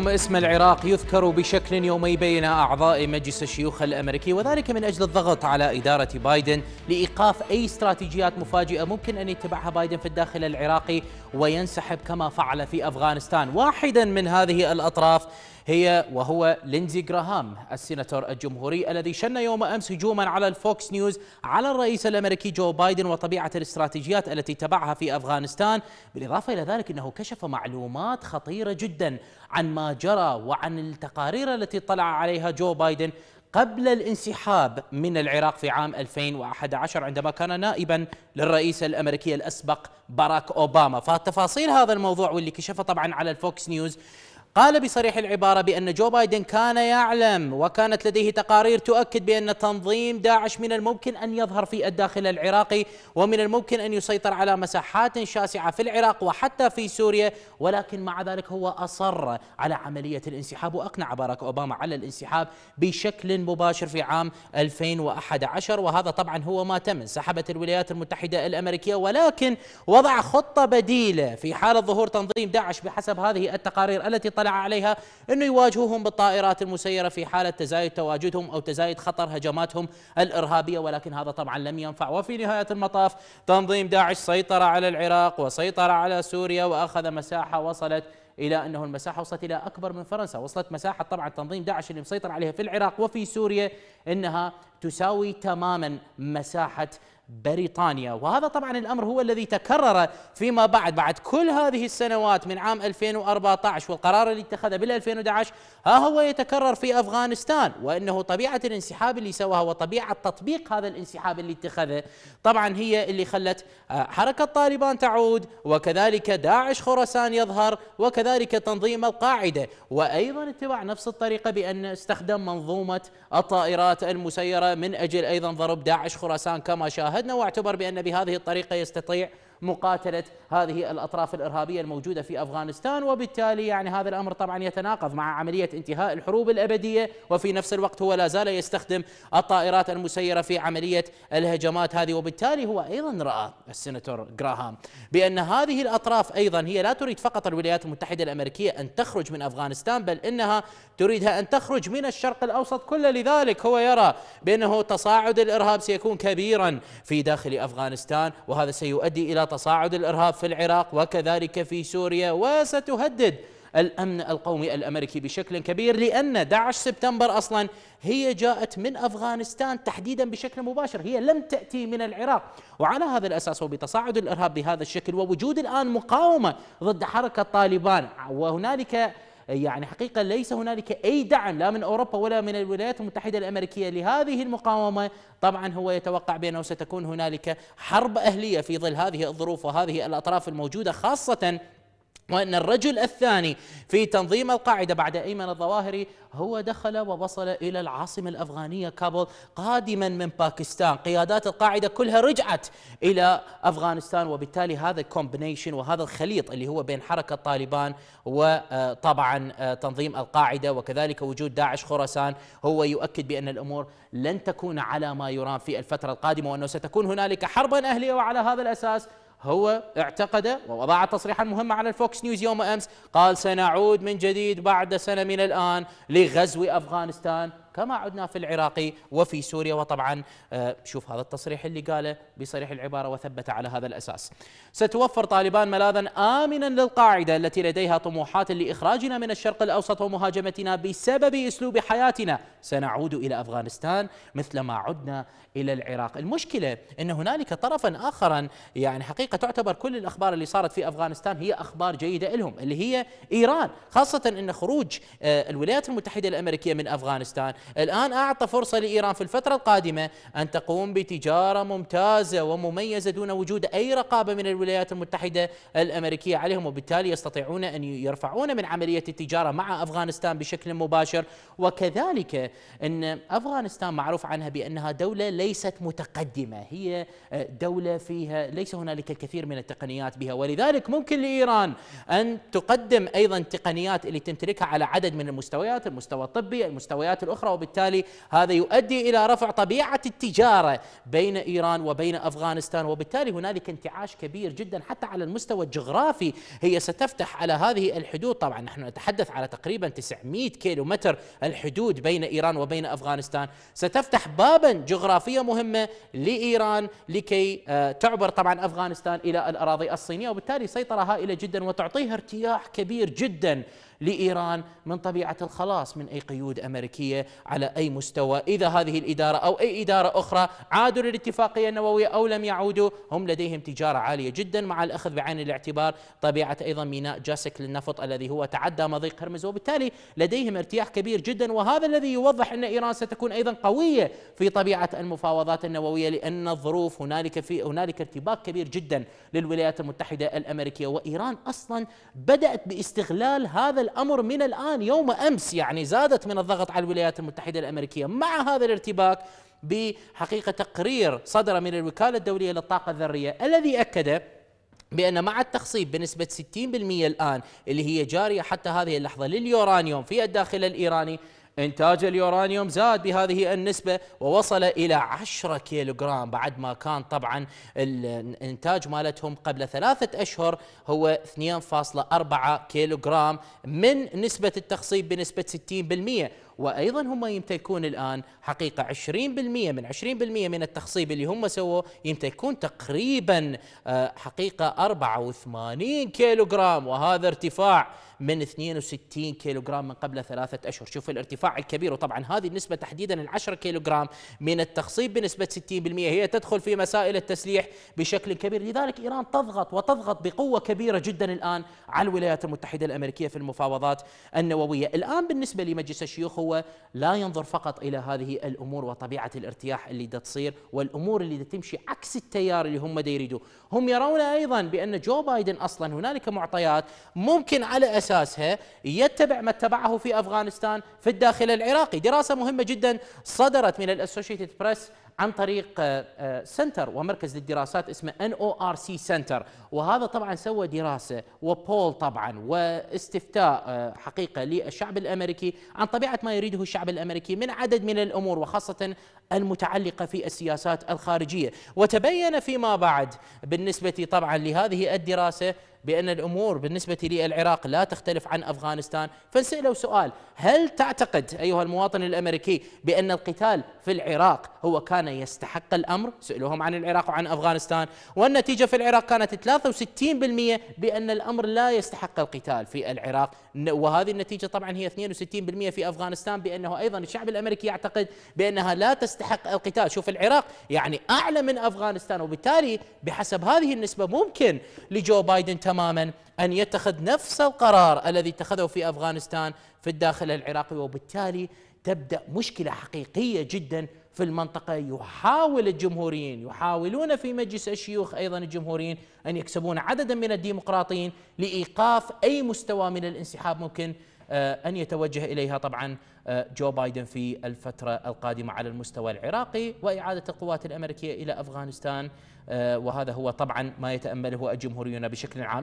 اسم العراق يذكر بشكل يومي بين أعضاء مجلس الشيوخ الأمريكي وذلك من أجل الضغط على إدارة بايدن لإيقاف أي استراتيجيات مفاجئة ممكن أن يتبعها بايدن في الداخل العراقي وينسحب كما فعل في أفغانستان واحدا من هذه الأطراف هي وهو لينزي جراهام السيناتور الجمهوري الذي شن يوم أمس هجوما على الفوكس نيوز على الرئيس الأمريكي جو بايدن وطبيعة الاستراتيجيات التي تبعها في أفغانستان بالإضافة إلى ذلك أنه كشف معلومات خطيرة جدا عن ما ما جرى وعن التقارير التي طلع عليها جو بايدن قبل الانسحاب من العراق في عام 2011 عندما كان نائبا للرئيس الامريكي الاسبق باراك اوباما فتفاصيل هذا الموضوع واللي كشفه طبعا على الفوكس نيوز قال بصريح العبارة بأن جو بايدن كان يعلم وكانت لديه تقارير تؤكد بأن تنظيم داعش من الممكن أن يظهر في الداخل العراقي ومن الممكن أن يسيطر على مساحات شاسعة في العراق وحتى في سوريا ولكن مع ذلك هو أصر على عملية الانسحاب وأقنع باراك أوباما على الانسحاب بشكل مباشر في عام 2011 وهذا طبعا هو ما تم انسحبت الولايات المتحدة الأمريكية ولكن وضع خطة بديلة في حال ظهور تنظيم داعش بحسب هذه التقارير التي اطلع عليها أنه يواجهوهم بالطائرات المسيرة في حالة تزايد تواجدهم أو تزايد خطر هجماتهم الإرهابية ولكن هذا طبعا لم ينفع وفي نهاية المطاف تنظيم داعش سيطر على العراق وسيطر على سوريا وأخذ مساحة وصلت الى انه المساحه وصلت الى اكبر من فرنسا، وصلت مساحه طبعا تنظيم داعش اللي مسيطر عليها في العراق وفي سوريا انها تساوي تماما مساحة بريطانيا وهذا طبعا الأمر هو الذي تكرر فيما بعد بعد كل هذه السنوات من عام 2014 والقرار اللي اتخذه بال2011 ها هو يتكرر في أفغانستان وأنه طبيعة الانسحاب اللي سواها وطبيعة تطبيق هذا الانسحاب اللي اتخذه طبعا هي اللي خلت آه، حركة طالبان تعود وكذلك داعش خراسان يظهر وكذلك تنظيم القاعدة وأيضا اتباع نفس الطريقة بأن استخدم منظومة الطائرات المسيرة من أجل أيضا ضرب داعش خراسان كما شاهدنا واعتبر بأن بهذه الطريقة يستطيع مقاتله هذه الاطراف الارهابيه الموجوده في افغانستان وبالتالي يعني هذا الامر طبعا يتناقض مع عمليه انتهاء الحروب الابديه وفي نفس الوقت هو لا زال يستخدم الطائرات المسيره في عمليه الهجمات هذه وبالتالي هو ايضا راى السيناتور جراهام بان هذه الاطراف ايضا هي لا تريد فقط الولايات المتحده الامريكيه ان تخرج من افغانستان بل انها تريدها ان تخرج من الشرق الاوسط كله لذلك هو يرى بانه تصاعد الارهاب سيكون كبيرا في داخل افغانستان وهذا سيؤدي الى تصاعد الارهاب في العراق وكذلك في سوريا وستهدد الامن القومي الامريكي بشكل كبير لان داعش سبتمبر اصلا هي جاءت من افغانستان تحديدا بشكل مباشر هي لم تاتي من العراق وعلى هذا الاساس وبتصاعد الارهاب بهذا الشكل ووجود الان مقاومه ضد حركه طالبان وهنالك يعني حقيقة ليس هنالك أي دعم لا من أوروبا ولا من الولايات المتحدة الأمريكية لهذه المقاومة طبعا هو يتوقع بأنه ستكون هنالك حرب أهلية في ظل هذه الظروف وهذه الأطراف الموجودة خاصة وأن الرجل الثاني في تنظيم القاعدة بعد أيمن الظواهري هو دخل ووصل إلى العاصمة الأفغانية كابل قادما من باكستان قيادات القاعدة كلها رجعت إلى أفغانستان وبالتالي هذا الكومبينيشن وهذا الخليط اللي هو بين حركة طالبان وطبعا آه، آه، تنظيم القاعدة وكذلك وجود داعش خراسان هو يؤكد بأن الأمور لن تكون على ما يرام في الفترة القادمة وأنه ستكون هنالك حربا أهلية وعلى هذا الأساس هو اعتقد ووضع تصريحا مهما على الفوكس نيوز يوم امس قال سنعود من جديد بعد سنه من الان لغزو افغانستان كما عدنا في العراق وفي سوريا وطبعا آه، شوف هذا التصريح اللي قاله بصريح العبارة وثبت على هذا الأساس ستوفر طالبان ملاذا آمنا للقاعدة التي لديها طموحات لإخراجنا من الشرق الأوسط ومهاجمتنا بسبب أسلوب حياتنا سنعود إلى أفغانستان مثل ما عدنا إلى العراق المشكلة أن هنالك طرفا آخرا يعني حقيقة تعتبر كل الأخبار اللي صارت في أفغانستان هي أخبار جيدة لهم اللي هي إيران خاصة أن خروج آه، الولايات المتحدة الأمريكية من أفغانستان الآن أعطى فرصة لإيران في الفترة القادمة أن تقوم بتجارة ممتازة ومميزة دون وجود أي رقابة من الولايات المتحدة الأمريكية عليهم وبالتالي يستطيعون أن يرفعون من عملية التجارة مع أفغانستان بشكل مباشر وكذلك أن أفغانستان معروف عنها بأنها دولة ليست متقدمة هي دولة فيها ليس هنالك الكثير من التقنيات بها ولذلك ممكن لإيران أن تقدم أيضا تقنيات اللي تمتلكها على عدد من المستويات المستوى الطبي المستويات الأخرى وبالتالي هذا يؤدي إلى رفع طبيعة التجارة بين إيران وبين أفغانستان وبالتالي هنالك انتعاش كبير جدا حتى على المستوى الجغرافي هي ستفتح على هذه الحدود طبعا نحن نتحدث على تقريبا 900 كيلو متر الحدود بين إيران وبين أفغانستان ستفتح بابا جغرافية مهمة لإيران لكي آه، تعبر طبعا أفغانستان إلى الأراضي الصينية وبالتالي سيطرة هائلة جدا وتعطيها ارتياح كبير جدا لإيران من طبيعة الخلاص من أي قيود أمريكية على أي مستوى إذا هذه الإدارة أو أي إدارة أخرى عادوا للاتفاقية النووية أو لم يعودوا هم لديهم تجارة عالية جدا مع الأخذ بعين الاعتبار طبيعة أيضا ميناء جاسك للنفط الذي هو تعدى مضيق هرمز وبالتالي لديهم ارتياح كبير جدا وهذا الذي يوضح أن إيران ستكون أيضا قوية في طبيعة المفاوضات النووية لأن الظروف هنالك في هنالك ارتباك كبير جدا للولايات المتحدة الأمريكية وإيران أصلا بدأت باستغلال هذا الأمر من الآن يوم أمس يعني زادت من الضغط على الولايات المتحدة الأمريكية مع هذا الارتباك بحقيقة تقرير صدر من الوكالة الدولية للطاقة الذرية الذي أكد بأن مع التخصيب بنسبة 60% الآن اللي هي جارية حتى هذه اللحظة لليورانيوم في الداخل الإيراني إنتاج اليورانيوم زاد بهذه النسبة ووصل إلى 10 كيلوغرام بعد ما كان طبعا الإنتاج مالتهم قبل ثلاثة أشهر هو 2.4 كيلوغرام من نسبة التخصيب بنسبة 60% وايضا هم يمتلكون الان حقيقه 20% من 20% من التخصيب اللي هم سووه يمتلكون تقريبا آه، حقيقه 84 كيلوغرام وهذا ارتفاع من 62 كيلوغرام من قبل ثلاثة أشهر شوف الارتفاع الكبير وطبعا هذه النسبة تحديدا العشرة كيلوغرام من التخصيب بنسبة 60% هي تدخل في مسائل التسليح بشكل كبير لذلك إيران تضغط وتضغط بقوة كبيرة جدا الآن على الولايات المتحدة الأمريكية في المفاوضات النووية الآن بالنسبة لمجلس الشيوخ هو لا ينظر فقط الى هذه الامور وطبيعه الارتياح اللي دا تصير والامور اللي دا تمشي عكس التيار اللي هم دا يريدوه، هم يرون ايضا بان جو بايدن اصلا هنالك معطيات ممكن على اساسها يتبع ما اتبعه في افغانستان في الداخل العراقي، دراسه مهمه جدا صدرت من الاسوشيتد بريس عن طريق آه، آه، سنتر ومركز للدراسات اسمه ان او ار سي سنتر وهذا طبعا سوى دراسه وبول طبعا واستفتاء آه، حقيقه للشعب الامريكي عن طبيعه ما يريده الشعب الامريكي من عدد من الامور وخاصه المتعلقه في السياسات الخارجيه وتبين فيما بعد بالنسبه طبعا لهذه الدراسه بأن الأمور بالنسبة للعراق لا تختلف عن أفغانستان فنسأله سؤال هل تعتقد أيها المواطن الأمريكي بأن القتال في العراق هو كان يستحق الأمر سألوهم عن العراق وعن أفغانستان والنتيجة في العراق كانت 63% بأن الأمر لا يستحق القتال في العراق وهذه النتيجه طبعا هي 62% في افغانستان بانه ايضا الشعب الامريكي يعتقد بانها لا تستحق القتال، شوف العراق يعني اعلى من افغانستان وبالتالي بحسب هذه النسبه ممكن لجو بايدن تماما ان يتخذ نفس القرار الذي اتخذه في افغانستان في الداخل العراقي وبالتالي تبدا مشكله حقيقيه جدا في المنطقه يحاول الجمهوريين يحاولون في مجلس الشيوخ ايضا الجمهوريين ان يكسبون عددا من الديمقراطيين لايقاف اي مستوى من الانسحاب ممكن آه، ان يتوجه اليها طبعا آه، جو بايدن في الفتره القادمه على المستوى العراقي واعاده القوات الامريكيه الى افغانستان آه، وهذا هو طبعا ما يتامله الجمهوريون بشكل عام